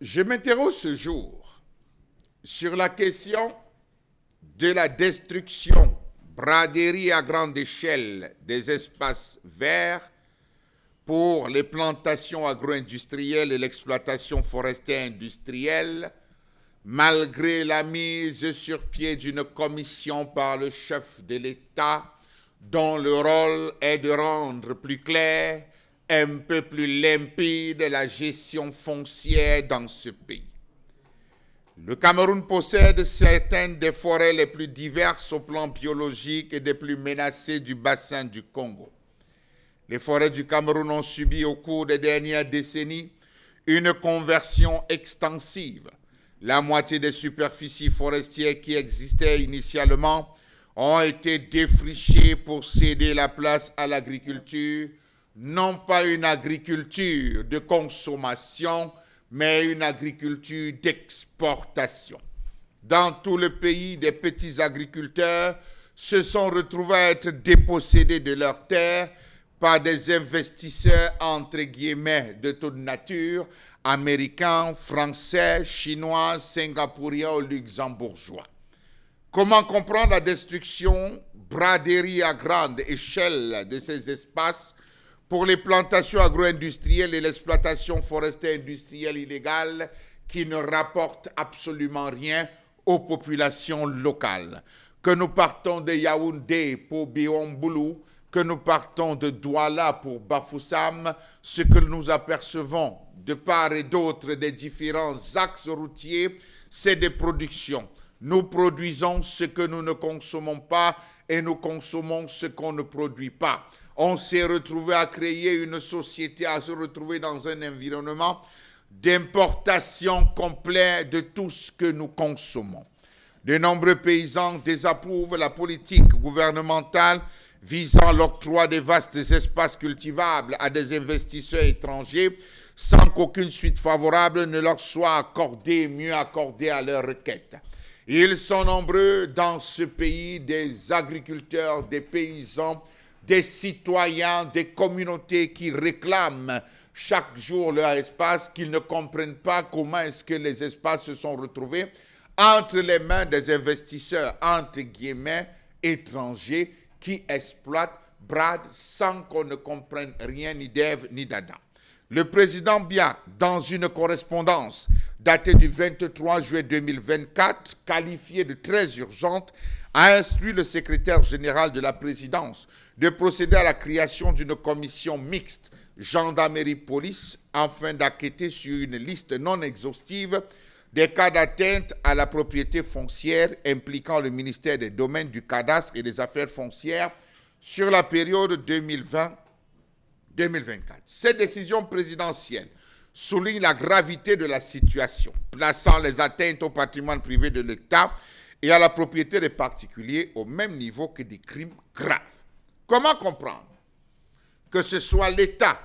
Je m'interroge ce jour sur la question de la destruction, braderie à grande échelle des espaces verts pour les plantations agro-industrielles et l'exploitation forestière industrielle, malgré la mise sur pied d'une commission par le chef de l'État dont le rôle est de rendre plus clair un peu plus limpide la gestion foncière dans ce pays. Le Cameroun possède certaines des forêts les plus diverses au plan biologique et des plus menacées du bassin du Congo. Les forêts du Cameroun ont subi au cours des dernières décennies une conversion extensive. La moitié des superficies forestières qui existaient initialement ont été défrichées pour céder la place à l'agriculture, non pas une agriculture de consommation, mais une agriculture d'exportation. Dans tout le pays, des petits agriculteurs se sont retrouvés à être dépossédés de leurs terres par des investisseurs entre guillemets de toute nature, américains, français, chinois, singapouriens ou luxembourgeois. Comment comprendre la destruction, braderie à grande échelle de ces espaces pour les plantations agro-industrielles et l'exploitation forestière industrielle illégale qui ne rapporte absolument rien aux populations locales. Que nous partons de Yaoundé pour Biomboulou, que nous partons de Douala pour Bafoussam, ce que nous apercevons de part et d'autre des différents axes routiers, c'est des productions. Nous produisons ce que nous ne consommons pas et nous consommons ce qu'on ne produit pas. On s'est retrouvé à créer une société, à se retrouver dans un environnement d'importation complète de tout ce que nous consommons. De nombreux paysans désapprouvent la politique gouvernementale visant l'octroi des vastes espaces cultivables à des investisseurs étrangers sans qu'aucune suite favorable ne leur soit accordée, mieux accordée à leur requête. Ils sont nombreux dans ce pays, des agriculteurs, des paysans, des citoyens, des communautés qui réclament chaque jour leur espace, qu'ils ne comprennent pas comment est-ce que les espaces se sont retrouvés entre les mains des investisseurs, entre guillemets, étrangers qui exploitent, Brad sans qu'on ne comprenne rien ni d'Ève ni d'Adam. Le président Bia, dans une correspondance datée du 23 juillet 2024, qualifiée de très urgente, a instruit le secrétaire général de la présidence de procéder à la création d'une commission mixte gendarmerie-police afin d'acquitter sur une liste non exhaustive des cas d'atteinte à la propriété foncière impliquant le ministère des domaines du cadastre et des affaires foncières sur la période 2020-2024. Cette décision présidentielle souligne la gravité de la situation, plaçant les atteintes au patrimoine privé de l'État et à la propriété des particuliers au même niveau que des crimes graves. Comment comprendre que ce soit l'État,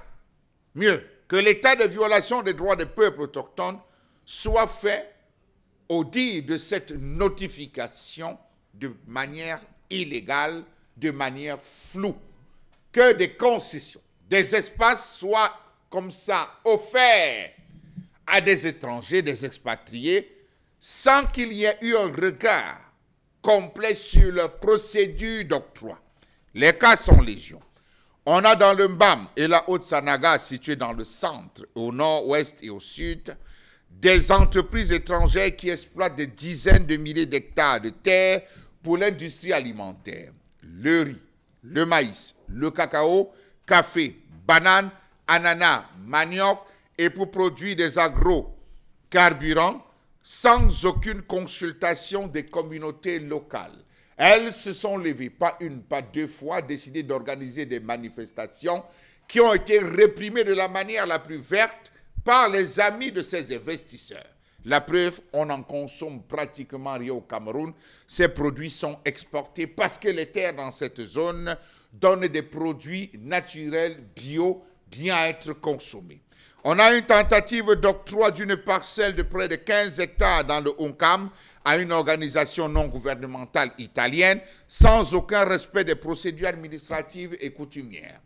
mieux, que l'état de violation des droits des peuples autochtones soit fait au dire de cette notification de manière illégale, de manière floue, que des concessions, des espaces soient comme ça offert à des étrangers, des expatriés, sans qu'il y ait eu un regard complet sur leur procédure d'octroi. Les cas sont légion. On a dans le Mbam et la Haute-Sanaga, située dans le centre, au nord, ouest et au sud, des entreprises étrangères qui exploitent des dizaines de milliers d'hectares de terre pour l'industrie alimentaire. Le riz, le maïs, le cacao, café, banane ananas, manioc et pour produire des agrocarburants sans aucune consultation des communautés locales. Elles se sont levées, pas une, pas deux fois, décidées d'organiser des manifestations qui ont été réprimées de la manière la plus verte par les amis de ces investisseurs. La preuve, on en consomme pratiquement rien au Cameroun. Ces produits sont exportés parce que les terres dans cette zone donnent des produits naturels bio bien être consommé. On a une tentative d'octroi d'une parcelle de près de 15 hectares dans le Honkam à une organisation non gouvernementale italienne sans aucun respect des procédures administratives et coutumières.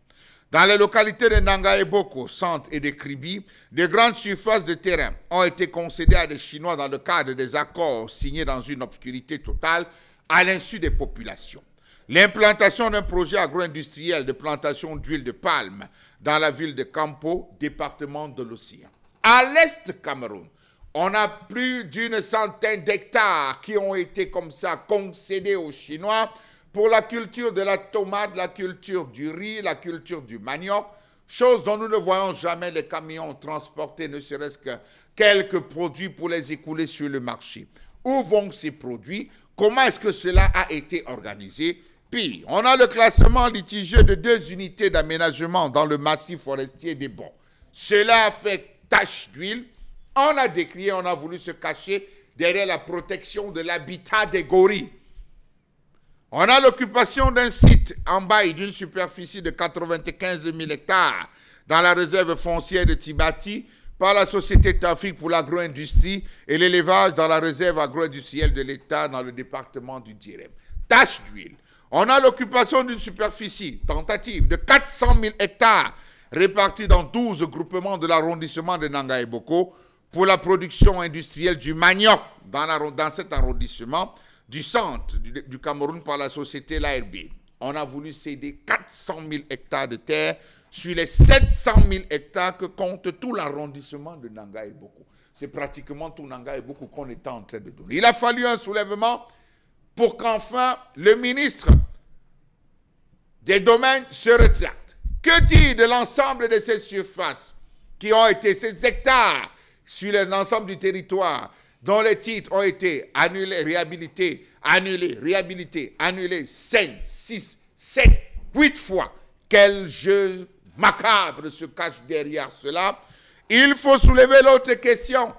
Dans les localités de Nangaeboko, Centre et de Kribi, de grandes surfaces de terrain ont été concédées à des Chinois dans le cadre des accords signés dans une obscurité totale à l'insu des populations. L'implantation d'un projet agro-industriel de plantation d'huile de palme dans la ville de Campo, département de l'Océan. À l'est Cameroun, on a plus d'une centaine d'hectares qui ont été comme ça concédés aux Chinois pour la culture de la tomate, la culture du riz, la culture du manioc, chose dont nous ne voyons jamais les camions transporter ne serait-ce que quelques produits pour les écouler sur le marché. Où vont ces produits Comment est-ce que cela a été organisé on a le classement litigieux de deux unités d'aménagement dans le massif forestier des Bons. Cela fait tache d'huile. On a décrié, on a voulu se cacher derrière la protection de l'habitat des gorilles. On a l'occupation d'un site en bail d'une superficie de 95 000 hectares dans la réserve foncière de Tibati par la Société Tafik pour l'agro-industrie et l'élevage dans la réserve agro-industrielle de l'État dans le département du Direm. Tâche d'huile. On a l'occupation d'une superficie tentative de 400 000 hectares répartis dans 12 groupements de l'arrondissement de Nanga et Boko pour la production industrielle du manioc dans, cet arrondissement du centre du, Cameroun par la société l'ARB. On a voulu céder 400 000 hectares de terre sur les 700 000 hectares que compte tout l'arrondissement de Nanga et Boko. C'est pratiquement tout Nanga et Boko qu'on était en train de donner. Il a fallu un soulèvement pour qu'enfin le ministre des domaines se retraite. Que dit de l'ensemble de ces surfaces qui ont été, ces hectares sur l'ensemble du territoire dont les titres ont été annulés, réhabilités, annulés, réhabilités, annulés 5, 6, 7, 8 fois. Quel jeu macabre se cache derrière cela. Il faut soulever l'autre question.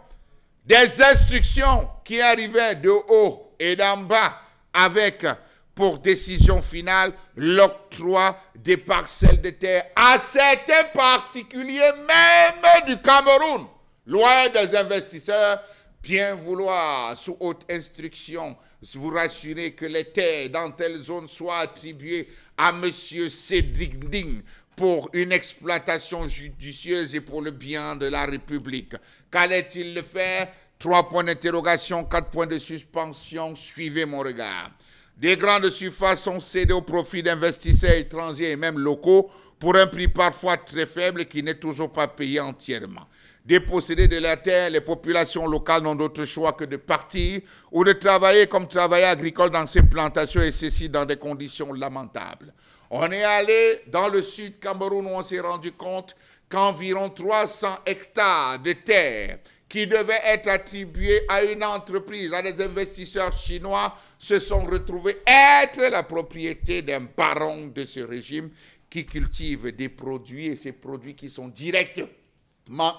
Des instructions qui arrivaient de haut et d'en bas avec pour décision finale l'octroi des parcelles de terre à certains particuliers même du Cameroun, loin des investisseurs, bien vouloir sous haute instruction vous rassurer que les terres dans telle zone soient attribuées à M. Cédric Ding pour une exploitation judicieuse et pour le bien de la République. Qu'allait-il le faire Trois points d'interrogation, quatre points de suspension. Suivez mon regard. Des grandes surfaces sont cédées au profit d'investisseurs étrangers et même locaux pour un prix parfois très faible qui n'est toujours pas payé entièrement. Dépossédés de la terre, les populations locales n'ont d'autre choix que de partir ou de travailler comme travailleurs agricoles dans ces plantations et ceci dans des conditions lamentables. On est allé dans le sud Cameroun où on s'est rendu compte qu'environ 300 hectares de terre qui devaient être attribués à une entreprise, à des investisseurs chinois, se sont retrouvés être la propriété d'un baron de ce régime qui cultive des produits et ces produits qui sont directement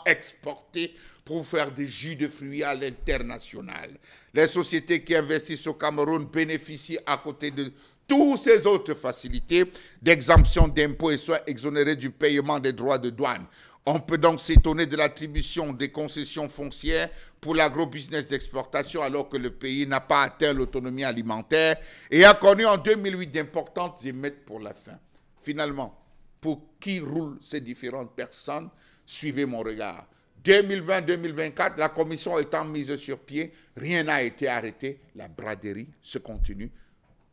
exportés pour faire des jus de fruits à l'international. Les sociétés qui investissent au Cameroun bénéficient à côté de toutes ces autres facilités d'exemption d'impôts et soient exonérées du paiement des droits de douane. On peut donc s'étonner de l'attribution des concessions foncières pour l'agro-business d'exportation alors que le pays n'a pas atteint l'autonomie alimentaire et a connu en 2008 d'importantes émettes pour la faim. Finalement, pour qui roulent ces différentes personnes Suivez mon regard. 2020-2024, la commission étant mise sur pied, rien n'a été arrêté. La braderie se continue,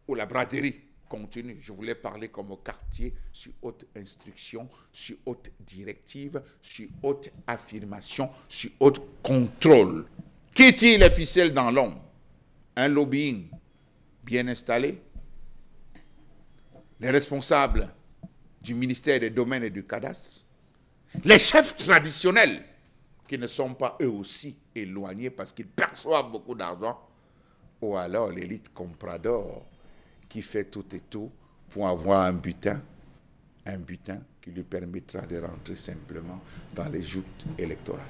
ou la braderie continue. Je voulais parler comme au quartier sur haute instruction, sur haute directive, sur haute affirmation, sur haute contrôle. Qui tire les ficelles dans l'ombre Un lobbying bien installé. Les responsables du ministère des domaines et du cadastre. Les chefs traditionnels qui ne sont pas eux aussi éloignés parce qu'ils perçoivent beaucoup d'argent. Ou alors l'élite comprador qui fait tout et tout pour avoir un butin, un butin qui lui permettra de rentrer simplement dans les joutes électorales.